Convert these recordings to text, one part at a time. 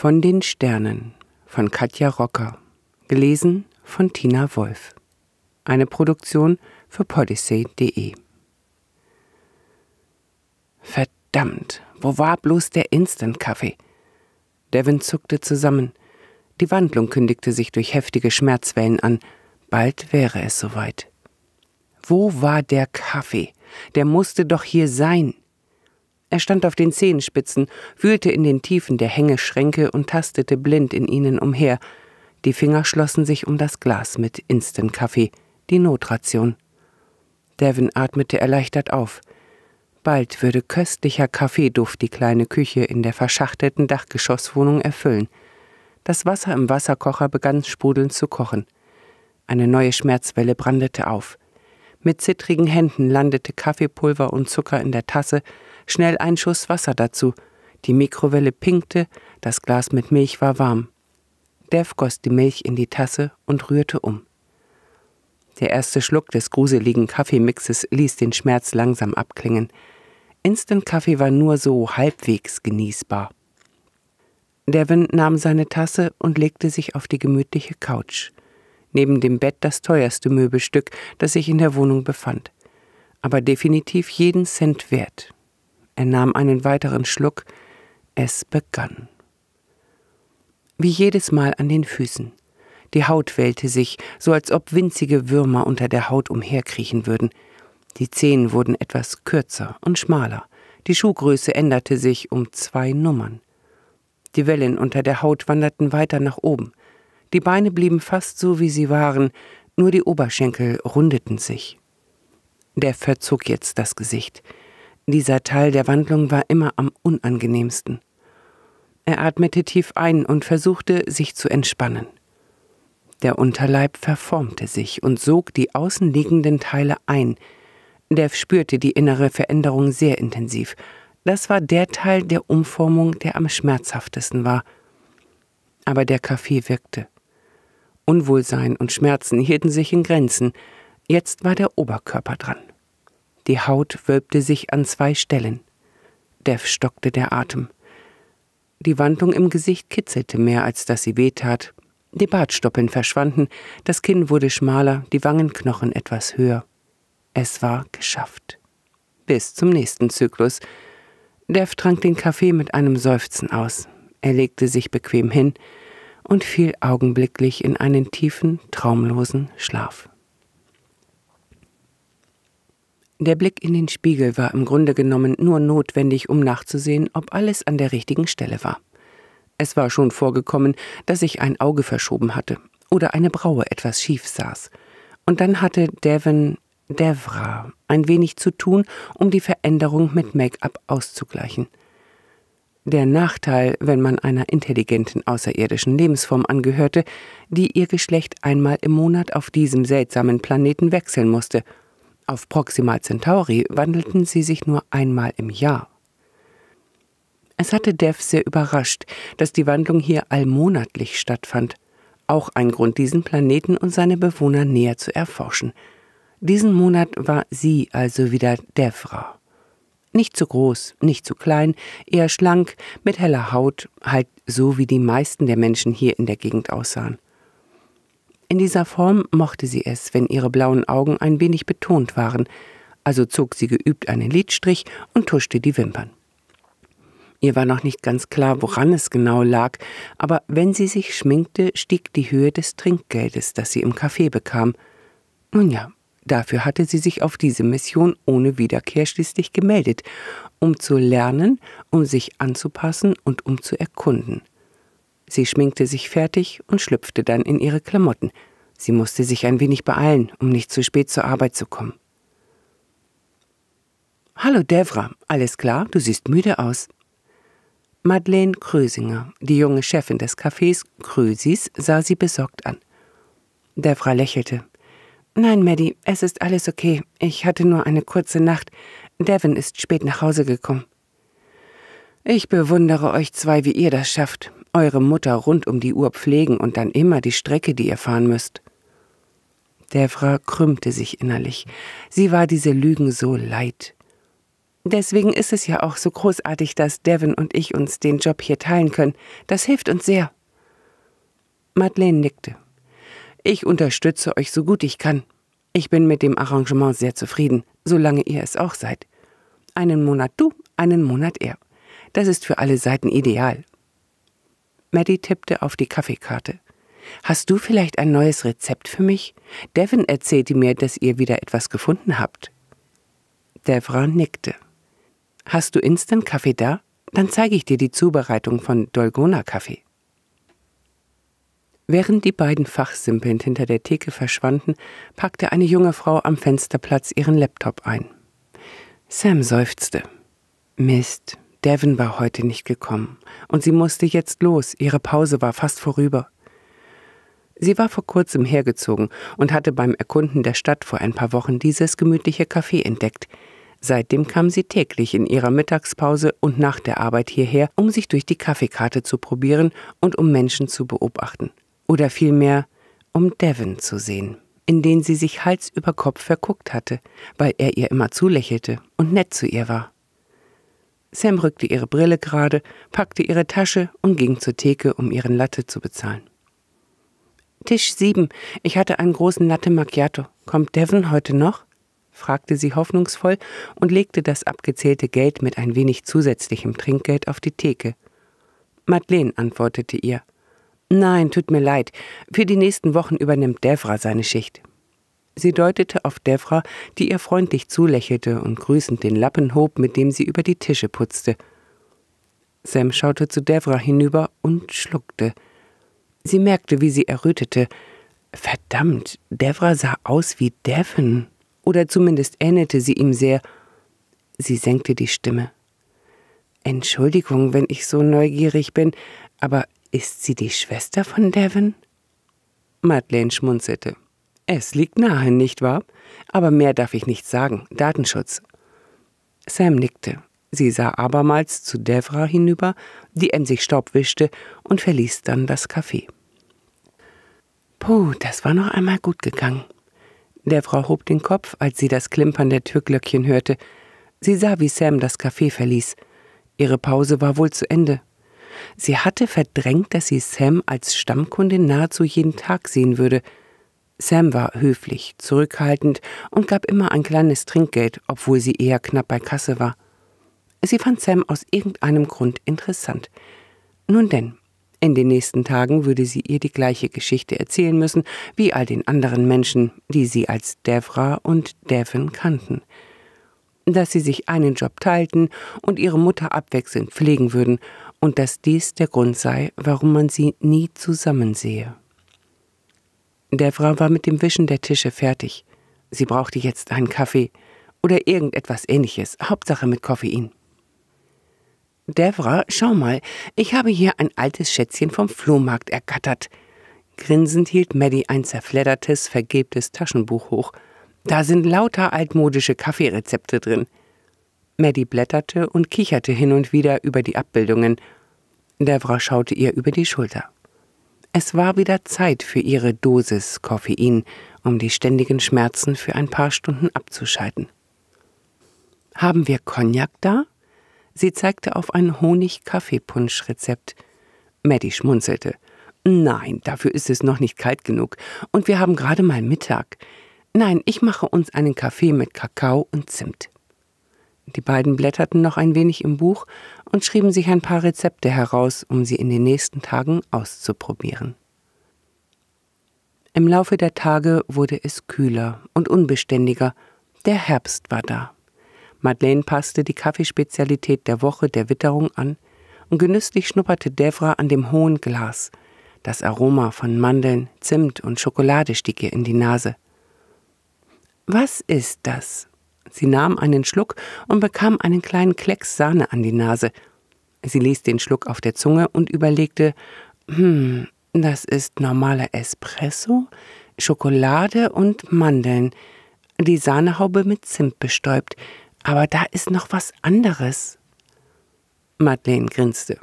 Von den Sternen von Katja Rocker, gelesen von Tina Wolf. Eine Produktion für podyssey.de. Verdammt, wo war bloß der Instant-Kaffee? Devin zuckte zusammen. Die Wandlung kündigte sich durch heftige Schmerzwellen an. Bald wäre es soweit. Wo war der Kaffee? Der musste doch hier sein. Er stand auf den Zehenspitzen, wühlte in den Tiefen der Hängeschränke und tastete blind in ihnen umher. Die Finger schlossen sich um das Glas mit Instant-Kaffee, die Notration. Devin atmete erleichtert auf. Bald würde köstlicher Kaffeeduft die kleine Küche in der verschachtelten Dachgeschosswohnung erfüllen. Das Wasser im Wasserkocher begann sprudelnd zu kochen. Eine neue Schmerzwelle brandete auf. Mit zittrigen Händen landete Kaffeepulver und Zucker in der Tasse schnell einen Schuss Wasser dazu. Die Mikrowelle pinkte, das Glas mit Milch war warm. Dev goss die Milch in die Tasse und rührte um. Der erste Schluck des gruseligen Kaffeemixes ließ den Schmerz langsam abklingen. Instant-Kaffee war nur so halbwegs genießbar. Devin nahm seine Tasse und legte sich auf die gemütliche Couch. Neben dem Bett das teuerste Möbelstück, das sich in der Wohnung befand. Aber definitiv jeden Cent wert. Er nahm einen weiteren Schluck. Es begann. Wie jedes Mal an den Füßen. Die Haut wählte sich, so als ob winzige Würmer unter der Haut umherkriechen würden. Die Zehen wurden etwas kürzer und schmaler. Die Schuhgröße änderte sich um zwei Nummern. Die Wellen unter der Haut wanderten weiter nach oben. Die Beine blieben fast so, wie sie waren, nur die Oberschenkel rundeten sich. Der verzog jetzt das Gesicht. Dieser Teil der Wandlung war immer am unangenehmsten. Er atmete tief ein und versuchte, sich zu entspannen. Der Unterleib verformte sich und sog die außenliegenden Teile ein. Dev spürte die innere Veränderung sehr intensiv. Das war der Teil der Umformung, der am schmerzhaftesten war. Aber der Kaffee wirkte. Unwohlsein und Schmerzen hielten sich in Grenzen. Jetzt war der Oberkörper dran. Die Haut wölbte sich an zwei Stellen. Dev stockte der Atem. Die Wandung im Gesicht kitzelte mehr, als dass sie wehtat. Die Bartstoppeln verschwanden, das Kinn wurde schmaler, die Wangenknochen etwas höher. Es war geschafft. Bis zum nächsten Zyklus. Dev trank den Kaffee mit einem Seufzen aus. Er legte sich bequem hin und fiel augenblicklich in einen tiefen, traumlosen Schlaf. Der Blick in den Spiegel war im Grunde genommen nur notwendig, um nachzusehen, ob alles an der richtigen Stelle war. Es war schon vorgekommen, dass ich ein Auge verschoben hatte oder eine Braue etwas schief saß. Und dann hatte Devon Devra ein wenig zu tun, um die Veränderung mit Make-up auszugleichen. Der Nachteil, wenn man einer intelligenten außerirdischen Lebensform angehörte, die ihr Geschlecht einmal im Monat auf diesem seltsamen Planeten wechseln musste – auf Proxima Centauri wandelten sie sich nur einmal im Jahr. Es hatte Dev sehr überrascht, dass die Wandlung hier allmonatlich stattfand. Auch ein Grund, diesen Planeten und seine Bewohner näher zu erforschen. Diesen Monat war sie also wieder Devra. Nicht zu groß, nicht zu klein, eher schlank, mit heller Haut, halt so wie die meisten der Menschen hier in der Gegend aussahen. In dieser Form mochte sie es, wenn ihre blauen Augen ein wenig betont waren, also zog sie geübt einen Lidstrich und tuschte die Wimpern. Ihr war noch nicht ganz klar, woran es genau lag, aber wenn sie sich schminkte, stieg die Höhe des Trinkgeldes, das sie im Café bekam. Nun ja, dafür hatte sie sich auf diese Mission ohne Wiederkehr schließlich gemeldet, um zu lernen, um sich anzupassen und um zu erkunden. Sie schminkte sich fertig und schlüpfte dann in ihre Klamotten. Sie musste sich ein wenig beeilen, um nicht zu spät zur Arbeit zu kommen. Hallo Devra, alles klar? Du siehst müde aus. Madeleine Krösinger, die junge Chefin des Cafés Krösis, sah sie besorgt an. Devra lächelte. Nein, Maddie, es ist alles okay. Ich hatte nur eine kurze Nacht. Devin ist spät nach Hause gekommen. Ich bewundere euch zwei, wie ihr das schafft eure Mutter rund um die Uhr pflegen und dann immer die Strecke, die ihr fahren müsst. Devra krümmte sich innerlich. Sie war diese Lügen so leid. Deswegen ist es ja auch so großartig, dass Devin und ich uns den Job hier teilen können. Das hilft uns sehr. Madeleine nickte. Ich unterstütze euch so gut ich kann. Ich bin mit dem Arrangement sehr zufrieden, solange ihr es auch seid. Einen Monat du, einen Monat er. Das ist für alle Seiten ideal. Maddie tippte auf die Kaffeekarte. Hast du vielleicht ein neues Rezept für mich? Devin erzählte mir, dass ihr wieder etwas gefunden habt. Devra nickte. Hast du Instant-Kaffee da? Dann zeige ich dir die Zubereitung von Dolgona-Kaffee. Während die beiden fachsimpelnd hinter der Theke verschwanden, packte eine junge Frau am Fensterplatz ihren Laptop ein. Sam seufzte. Mist, Devin war heute nicht gekommen und sie musste jetzt los, ihre Pause war fast vorüber. Sie war vor kurzem hergezogen und hatte beim Erkunden der Stadt vor ein paar Wochen dieses gemütliche Café entdeckt. Seitdem kam sie täglich in ihrer Mittagspause und nach der Arbeit hierher, um sich durch die Kaffeekarte zu probieren und um Menschen zu beobachten. Oder vielmehr, um Devin zu sehen, in den sie sich Hals über Kopf verguckt hatte, weil er ihr immer zulächelte und nett zu ihr war. Sam rückte ihre Brille gerade, packte ihre Tasche und ging zur Theke, um ihren Latte zu bezahlen. Tisch sieben. Ich hatte einen großen Latte Macchiato. Kommt Devon heute noch? fragte sie hoffnungsvoll und legte das abgezählte Geld mit ein wenig zusätzlichem Trinkgeld auf die Theke. Madeleine antwortete ihr. Nein, tut mir leid. Für die nächsten Wochen übernimmt Devra seine Schicht. Sie deutete auf Devra, die ihr freundlich zulächelte und grüßend den Lappen hob, mit dem sie über die Tische putzte. Sam schaute zu Devra hinüber und schluckte. Sie merkte, wie sie errötete. Verdammt, Devra sah aus wie Devon. Oder zumindest ähnelte sie ihm sehr. Sie senkte die Stimme. Entschuldigung, wenn ich so neugierig bin, aber ist sie die Schwester von Devon? Madeleine schmunzelte. Es liegt nahe, nicht wahr? Aber mehr darf ich nicht sagen. Datenschutz. Sam nickte. Sie sah abermals zu Devra hinüber, die emsig Staub wischte und verließ dann das Café. Puh, das war noch einmal gut gegangen. Devra hob den Kopf, als sie das Klimpern der Türglöckchen hörte. Sie sah, wie Sam das Café verließ. Ihre Pause war wohl zu Ende. Sie hatte verdrängt, dass sie Sam als Stammkundin nahezu jeden Tag sehen würde – Sam war höflich, zurückhaltend und gab immer ein kleines Trinkgeld, obwohl sie eher knapp bei Kasse war. Sie fand Sam aus irgendeinem Grund interessant. Nun denn, in den nächsten Tagen würde sie ihr die gleiche Geschichte erzählen müssen wie all den anderen Menschen, die sie als Devra und Devin kannten. Dass sie sich einen Job teilten und ihre Mutter abwechselnd pflegen würden und dass dies der Grund sei, warum man sie nie zusammensehe. Devra war mit dem Wischen der Tische fertig. Sie brauchte jetzt einen Kaffee oder irgendetwas ähnliches, Hauptsache mit Koffein. Devra, schau mal, ich habe hier ein altes Schätzchen vom Flohmarkt ergattert. Grinsend hielt Maddie ein zerfleddertes, vergebtes Taschenbuch hoch. Da sind lauter altmodische Kaffeerezepte drin. Maddie blätterte und kicherte hin und wieder über die Abbildungen. Devra schaute ihr über die Schulter. Es war wieder Zeit für ihre Dosis Koffein, um die ständigen Schmerzen für ein paar Stunden abzuschalten. Haben wir Cognac da? Sie zeigte auf ein Honig-Kaffeepunsch-Rezept. Maddie schmunzelte. Nein, dafür ist es noch nicht kalt genug. Und wir haben gerade mal Mittag. Nein, ich mache uns einen Kaffee mit Kakao und Zimt. Die beiden blätterten noch ein wenig im Buch und schrieben sich ein paar Rezepte heraus, um sie in den nächsten Tagen auszuprobieren. Im Laufe der Tage wurde es kühler und unbeständiger. Der Herbst war da. Madeleine passte die Kaffeespezialität der Woche der Witterung an und genüsslich schnupperte Devra an dem hohen Glas. Das Aroma von Mandeln, Zimt und Schokolade stieg ihr in die Nase. Was ist das? Sie nahm einen Schluck und bekam einen kleinen Klecks Sahne an die Nase. Sie ließ den Schluck auf der Zunge und überlegte, hm, das ist normaler Espresso, Schokolade und Mandeln, die Sahnehaube mit Zimt bestäubt, aber da ist noch was anderes. Madeleine grinste.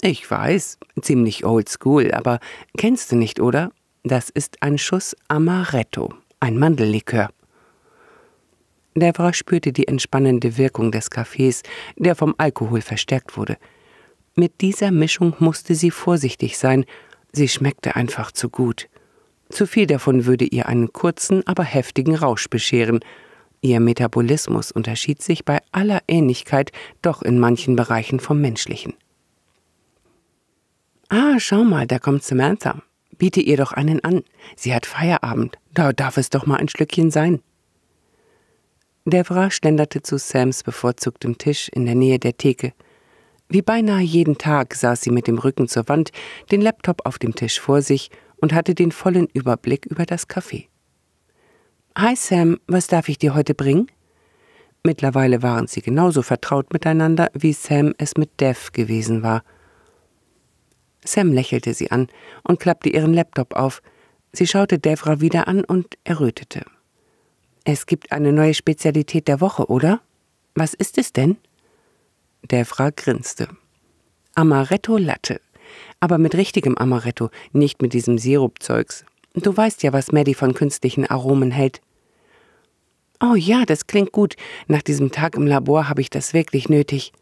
Ich weiß, ziemlich oldschool, aber kennst du nicht, oder? Das ist ein Schuss Amaretto, ein Mandellikör. Devra spürte die entspannende Wirkung des Kaffees, der vom Alkohol verstärkt wurde. Mit dieser Mischung musste sie vorsichtig sein, sie schmeckte einfach zu gut. Zu viel davon würde ihr einen kurzen, aber heftigen Rausch bescheren. Ihr Metabolismus unterschied sich bei aller Ähnlichkeit doch in manchen Bereichen vom menschlichen. Ah, schau mal, da kommt Samantha. Biete ihr doch einen an. Sie hat Feierabend. Da darf es doch mal ein Schlückchen sein. Devra schlenderte zu Sams bevorzugtem Tisch in der Nähe der Theke. Wie beinahe jeden Tag saß sie mit dem Rücken zur Wand, den Laptop auf dem Tisch vor sich und hatte den vollen Überblick über das Café. Hi Sam, was darf ich dir heute bringen? Mittlerweile waren sie genauso vertraut miteinander, wie Sam es mit Dev gewesen war. Sam lächelte sie an und klappte ihren Laptop auf. Sie schaute Devra wieder an und errötete. Es gibt eine neue Spezialität der Woche, oder? Was ist es denn? Der Fra grinste. Amaretto Latte. Aber mit richtigem Amaretto, nicht mit diesem Sirupzeugs. Du weißt ja, was Maddie von künstlichen Aromen hält. Oh ja, das klingt gut. Nach diesem Tag im Labor habe ich das wirklich nötig.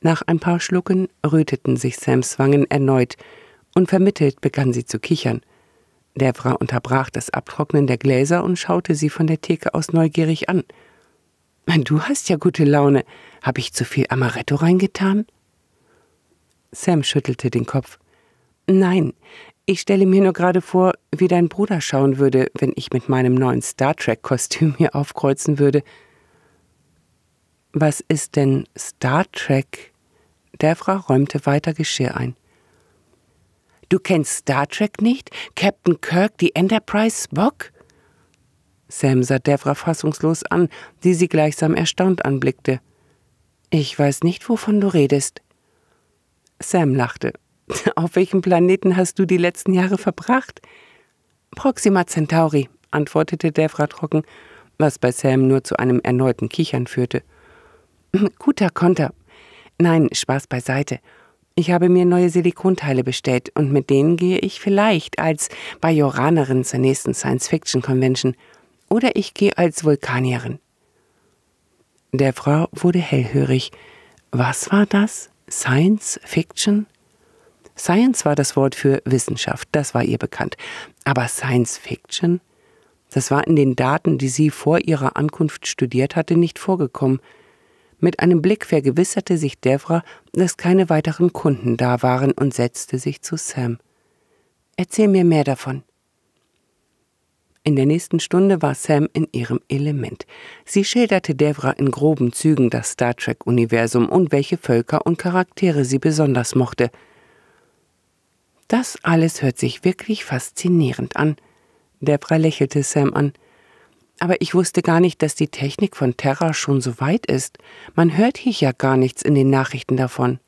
Nach ein paar Schlucken röteten sich Sams Wangen erneut. und vermittelt begann sie zu kichern. Devra unterbrach das Abtrocknen der Gläser und schaute sie von der Theke aus neugierig an. Du hast ja gute Laune. Habe ich zu viel Amaretto reingetan? Sam schüttelte den Kopf. Nein, ich stelle mir nur gerade vor, wie dein Bruder schauen würde, wenn ich mit meinem neuen Star Trek-Kostüm hier aufkreuzen würde. Was ist denn Star Trek? Devra räumte weiter Geschirr ein. Du kennst Star Trek nicht? Captain Kirk, die Enterprise, Spock? Sam sah Devra fassungslos an, die sie gleichsam erstaunt anblickte. Ich weiß nicht, wovon du redest. Sam lachte. Auf welchem Planeten hast du die letzten Jahre verbracht? Proxima Centauri, antwortete Devra trocken, was bei Sam nur zu einem erneuten Kichern führte. Guter Konter. Nein, Spaß beiseite. Ich habe mir neue Silikonteile bestellt und mit denen gehe ich vielleicht als Bajoranerin zur nächsten Science-Fiction-Convention oder ich gehe als Vulkanierin. Der Frau wurde hellhörig. Was war das? Science Fiction? Science war das Wort für Wissenschaft, das war ihr bekannt. Aber Science Fiction? Das war in den Daten, die sie vor ihrer Ankunft studiert hatte, nicht vorgekommen. Mit einem Blick vergewisserte sich Devra, dass keine weiteren Kunden da waren und setzte sich zu Sam. Erzähl mir mehr davon. In der nächsten Stunde war Sam in ihrem Element. Sie schilderte Devra in groben Zügen das Star Trek-Universum und welche Völker und Charaktere sie besonders mochte. Das alles hört sich wirklich faszinierend an. Debra lächelte Sam an. Aber ich wusste gar nicht, dass die Technik von Terra schon so weit ist. Man hört hier ja gar nichts in den Nachrichten davon.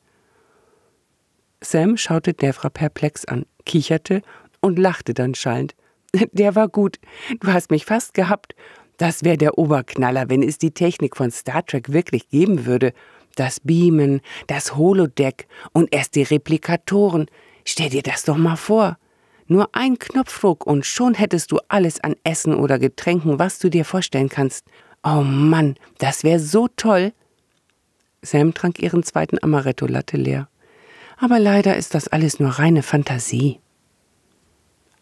Sam schaute Devra perplex an, kicherte und lachte dann schallend. Der war gut. Du hast mich fast gehabt. Das wäre der Oberknaller, wenn es die Technik von Star Trek wirklich geben würde. Das Beamen, das Holodeck und erst die Replikatoren. Stell dir das doch mal vor. Nur ein Knopfdruck und schon hättest du alles an Essen oder Getränken, was du dir vorstellen kannst. Oh Mann, das wäre so toll. Sam trank ihren zweiten Amaretto-Latte leer. Aber leider ist das alles nur reine Fantasie.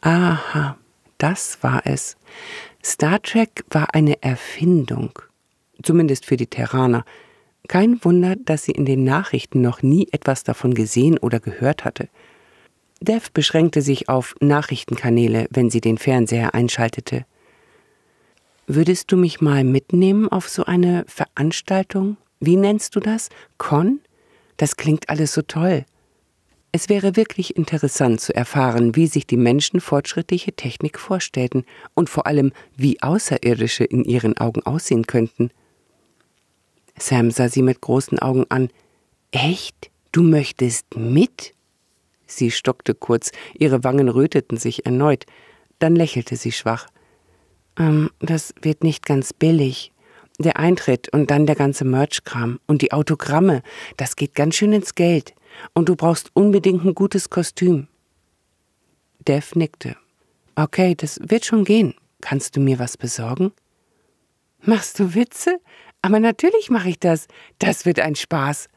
Aha, das war es. Star Trek war eine Erfindung. Zumindest für die Terraner. Kein Wunder, dass sie in den Nachrichten noch nie etwas davon gesehen oder gehört hatte. Dev beschränkte sich auf Nachrichtenkanäle, wenn sie den Fernseher einschaltete. Würdest du mich mal mitnehmen auf so eine Veranstaltung? Wie nennst du das? Con? Das klingt alles so toll. Es wäre wirklich interessant zu erfahren, wie sich die Menschen fortschrittliche Technik vorstellten und vor allem, wie Außerirdische in ihren Augen aussehen könnten. Sam sah sie mit großen Augen an. Echt? Du möchtest mit? Sie stockte kurz, ihre Wangen röteten sich erneut, dann lächelte sie schwach. Ähm, das wird nicht ganz billig. Der Eintritt und dann der ganze Merch-Kram und die Autogramme, das geht ganz schön ins Geld. Und du brauchst unbedingt ein gutes Kostüm. Dev nickte. Okay, das wird schon gehen. Kannst du mir was besorgen? Machst du Witze? Aber natürlich mache ich das. Das wird ein Spaß.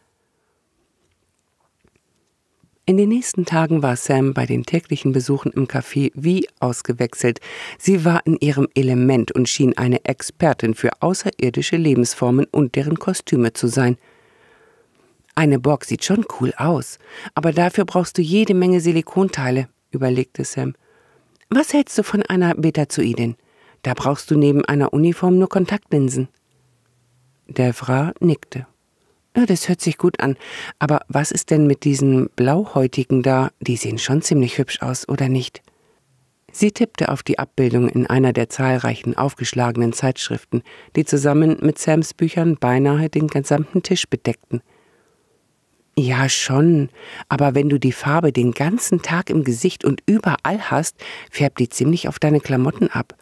In den nächsten Tagen war Sam bei den täglichen Besuchen im Café wie ausgewechselt. Sie war in ihrem Element und schien eine Expertin für außerirdische Lebensformen und deren Kostüme zu sein. Eine Borg sieht schon cool aus, aber dafür brauchst du jede Menge Silikonteile, überlegte Sam. Was hältst du von einer Betazoidin? Da brauchst du neben einer Uniform nur Kontaktlinsen. Devra nickte. Ja, das hört sich gut an. Aber was ist denn mit diesen Blauhäutigen da? Die sehen schon ziemlich hübsch aus, oder nicht? Sie tippte auf die Abbildung in einer der zahlreichen aufgeschlagenen Zeitschriften, die zusammen mit Sams Büchern beinahe den gesamten Tisch bedeckten. Ja, schon, aber wenn du die Farbe den ganzen Tag im Gesicht und überall hast, färbt die ziemlich auf deine Klamotten ab.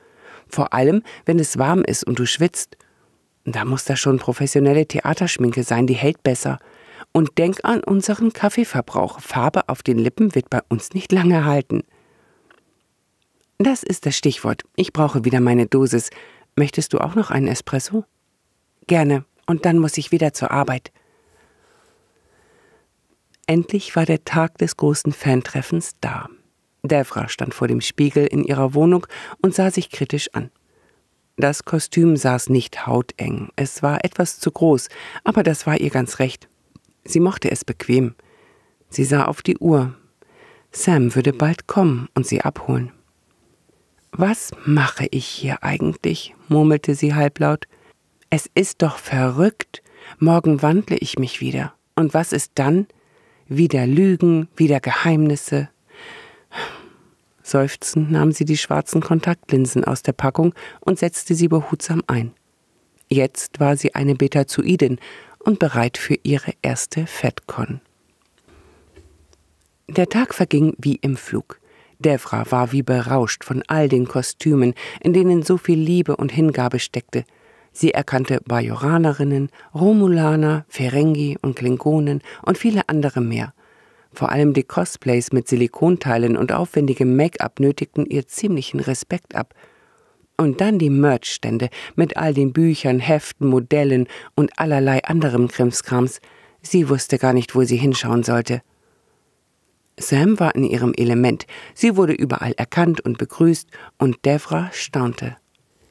Vor allem, wenn es warm ist und du schwitzt. Da muss das schon professionelle Theaterschminke sein, die hält besser. Und denk an unseren Kaffeeverbrauch. Farbe auf den Lippen wird bei uns nicht lange halten. Das ist das Stichwort. Ich brauche wieder meine Dosis. Möchtest du auch noch einen Espresso? Gerne. Und dann muss ich wieder zur Arbeit. Endlich war der Tag des großen Fantreffens da. Devra stand vor dem Spiegel in ihrer Wohnung und sah sich kritisch an. Das Kostüm saß nicht hauteng, es war etwas zu groß, aber das war ihr ganz recht. Sie mochte es bequem. Sie sah auf die Uhr. Sam würde bald kommen und sie abholen. Was mache ich hier eigentlich? murmelte sie halblaut. Es ist doch verrückt. Morgen wandle ich mich wieder. Und was ist dann? Wieder Lügen, wieder Geheimnisse, Seufzend nahm sie die schwarzen Kontaktlinsen aus der Packung und setzte sie behutsam ein. Jetzt war sie eine Betazoidin und bereit für ihre erste FedCon. Der Tag verging wie im Flug. Devra war wie berauscht von all den Kostümen, in denen so viel Liebe und Hingabe steckte. Sie erkannte Bajoranerinnen, Romulaner, Ferengi und Klingonen und viele andere mehr. Vor allem die Cosplays mit Silikonteilen und aufwendigem Make-up nötigten ihr ziemlichen Respekt ab. Und dann die Merchstände mit all den Büchern, Heften, Modellen und allerlei anderem Krimskrams. Sie wusste gar nicht, wo sie hinschauen sollte. Sam war in ihrem Element. Sie wurde überall erkannt und begrüßt und Devra staunte.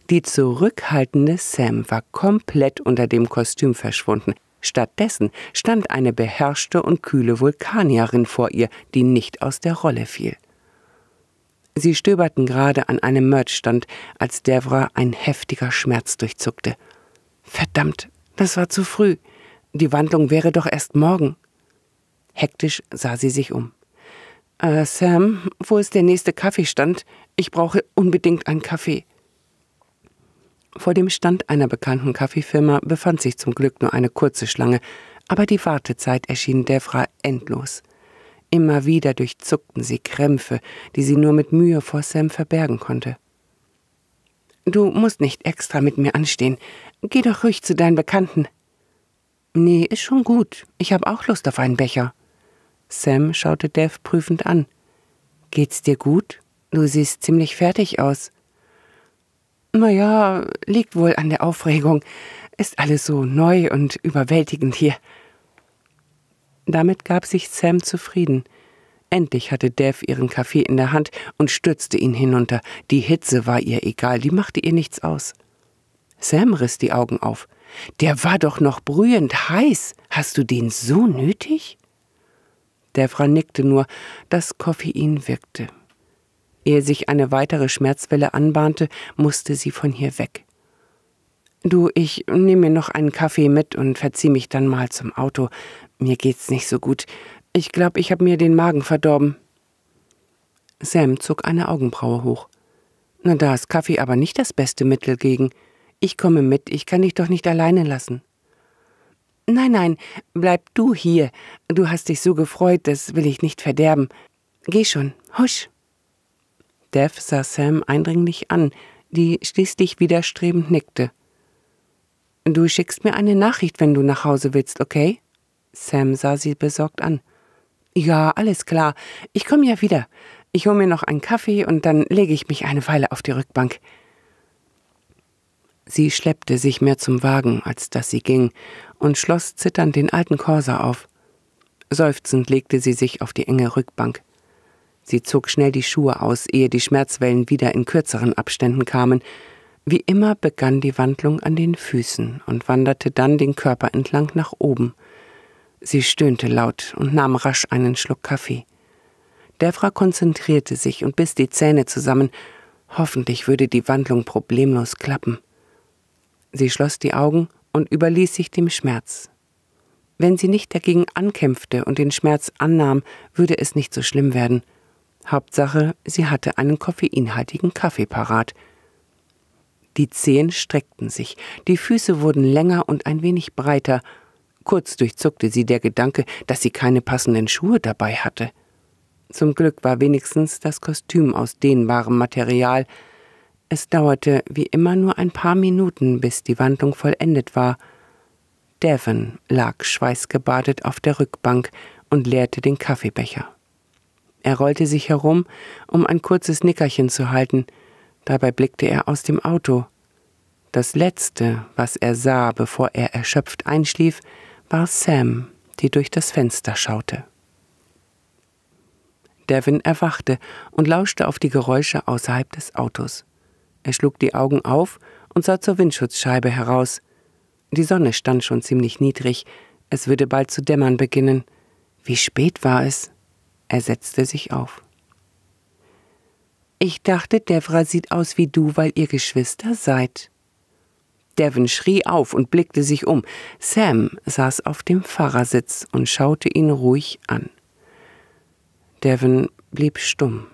Die zurückhaltende Sam war komplett unter dem Kostüm verschwunden. Stattdessen stand eine beherrschte und kühle Vulkanierin vor ihr, die nicht aus der Rolle fiel. Sie stöberten gerade an einem Merchstand, als Devra ein heftiger Schmerz durchzuckte. Verdammt, das war zu früh. Die Wandlung wäre doch erst morgen. Hektisch sah sie sich um. Äh, Sam, wo ist der nächste Kaffeestand? Ich brauche unbedingt einen Kaffee. Vor dem Stand einer bekannten Kaffeefirma befand sich zum Glück nur eine kurze Schlange, aber die Wartezeit erschien Devra endlos. Immer wieder durchzuckten sie Krämpfe, die sie nur mit Mühe vor Sam verbergen konnte. Du musst nicht extra mit mir anstehen. Geh doch ruhig zu deinen Bekannten. Nee, ist schon gut. Ich habe auch Lust auf einen Becher. Sam schaute Dev prüfend an. Geht's dir gut? Du siehst ziemlich fertig aus. Naja, liegt wohl an der Aufregung. Ist alles so neu und überwältigend hier. Damit gab sich Sam zufrieden. Endlich hatte Dev ihren Kaffee in der Hand und stürzte ihn hinunter. Die Hitze war ihr egal, die machte ihr nichts aus. Sam riss die Augen auf. Der war doch noch brühend heiß. Hast du den so nötig? Devra nickte nur, dass Koffein wirkte. Ehe sich eine weitere Schmerzwelle anbahnte, musste sie von hier weg. Du, ich nehme mir noch einen Kaffee mit und verzieh mich dann mal zum Auto. Mir geht's nicht so gut. Ich glaube, ich habe mir den Magen verdorben. Sam zog eine Augenbraue hoch. Na, da ist Kaffee aber nicht das beste Mittel gegen. Ich komme mit, ich kann dich doch nicht alleine lassen. Nein, nein, bleib du hier. Du hast dich so gefreut, das will ich nicht verderben. Geh schon, husch. Dev sah Sam eindringlich an, die schließlich widerstrebend nickte. Du schickst mir eine Nachricht, wenn du nach Hause willst, okay? Sam sah sie besorgt an. Ja, alles klar. Ich komme ja wieder. Ich hole mir noch einen Kaffee und dann lege ich mich eine Weile auf die Rückbank. Sie schleppte sich mehr zum Wagen, als dass sie ging, und schloss zitternd den alten Korser auf. Seufzend legte sie sich auf die enge Rückbank. Sie zog schnell die Schuhe aus, ehe die Schmerzwellen wieder in kürzeren Abständen kamen. Wie immer begann die Wandlung an den Füßen und wanderte dann den Körper entlang nach oben. Sie stöhnte laut und nahm rasch einen Schluck Kaffee. Devra konzentrierte sich und biss die Zähne zusammen. Hoffentlich würde die Wandlung problemlos klappen. Sie schloss die Augen und überließ sich dem Schmerz. Wenn sie nicht dagegen ankämpfte und den Schmerz annahm, würde es nicht so schlimm werden – Hauptsache, sie hatte einen koffeinhaltigen Kaffee parat. Die Zehen streckten sich, die Füße wurden länger und ein wenig breiter. Kurz durchzuckte sie der Gedanke, dass sie keine passenden Schuhe dabei hatte. Zum Glück war wenigstens das Kostüm aus dehnbarem Material. Es dauerte wie immer nur ein paar Minuten, bis die Wandlung vollendet war. Devon lag schweißgebadet auf der Rückbank und leerte den Kaffeebecher. Er rollte sich herum, um ein kurzes Nickerchen zu halten. Dabei blickte er aus dem Auto. Das Letzte, was er sah, bevor er erschöpft einschlief, war Sam, die durch das Fenster schaute. Devin erwachte und lauschte auf die Geräusche außerhalb des Autos. Er schlug die Augen auf und sah zur Windschutzscheibe heraus. Die Sonne stand schon ziemlich niedrig, es würde bald zu dämmern beginnen. Wie spät war es? Er setzte sich auf. Ich dachte, Devra sieht aus wie du, weil ihr Geschwister seid. Devon schrie auf und blickte sich um. Sam saß auf dem Fahrersitz und schaute ihn ruhig an. Devon blieb stumm.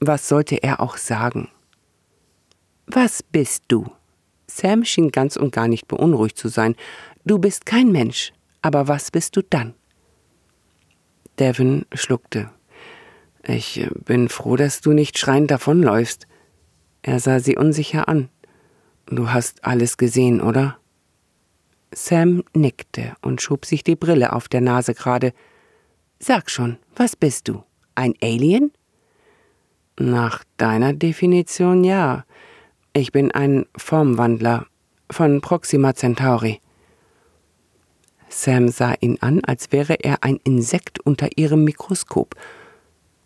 Was sollte er auch sagen? Was bist du? Sam schien ganz und gar nicht beunruhigt zu sein. Du bist kein Mensch, aber was bist du dann? Devin schluckte. Ich äh, bin froh, dass du nicht schreiend davonläufst. Er sah sie unsicher an. Du hast alles gesehen, oder? Sam nickte und schob sich die Brille auf der Nase gerade. Sag schon, was bist du? Ein Alien? Nach deiner Definition ja. Ich bin ein Formwandler von Proxima Centauri. Sam sah ihn an, als wäre er ein Insekt unter ihrem Mikroskop.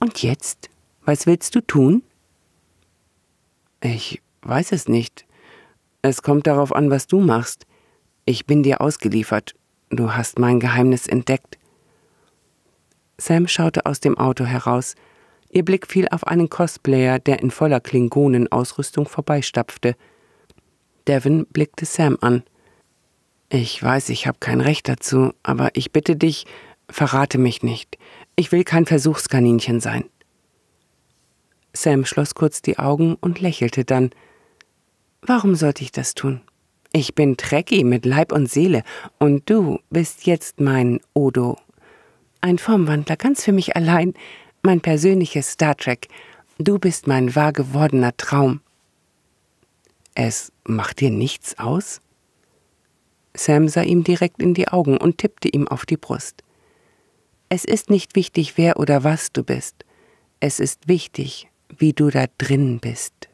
Und jetzt? Was willst du tun? Ich weiß es nicht. Es kommt darauf an, was du machst. Ich bin dir ausgeliefert. Du hast mein Geheimnis entdeckt. Sam schaute aus dem Auto heraus. Ihr Blick fiel auf einen Cosplayer, der in voller Klingonenausrüstung vorbeistapfte. Devon blickte Sam an. Ich weiß, ich habe kein Recht dazu, aber ich bitte dich, verrate mich nicht. Ich will kein Versuchskaninchen sein. Sam schloss kurz die Augen und lächelte dann. Warum sollte ich das tun? Ich bin Trekkie mit Leib und Seele und du bist jetzt mein Odo. Ein Formwandler ganz für mich allein, mein persönliches Star Trek. Du bist mein wahr gewordener Traum. Es macht dir nichts aus? Sam sah ihm direkt in die Augen und tippte ihm auf die Brust. Es ist nicht wichtig, wer oder was du bist. Es ist wichtig, wie du da drin bist.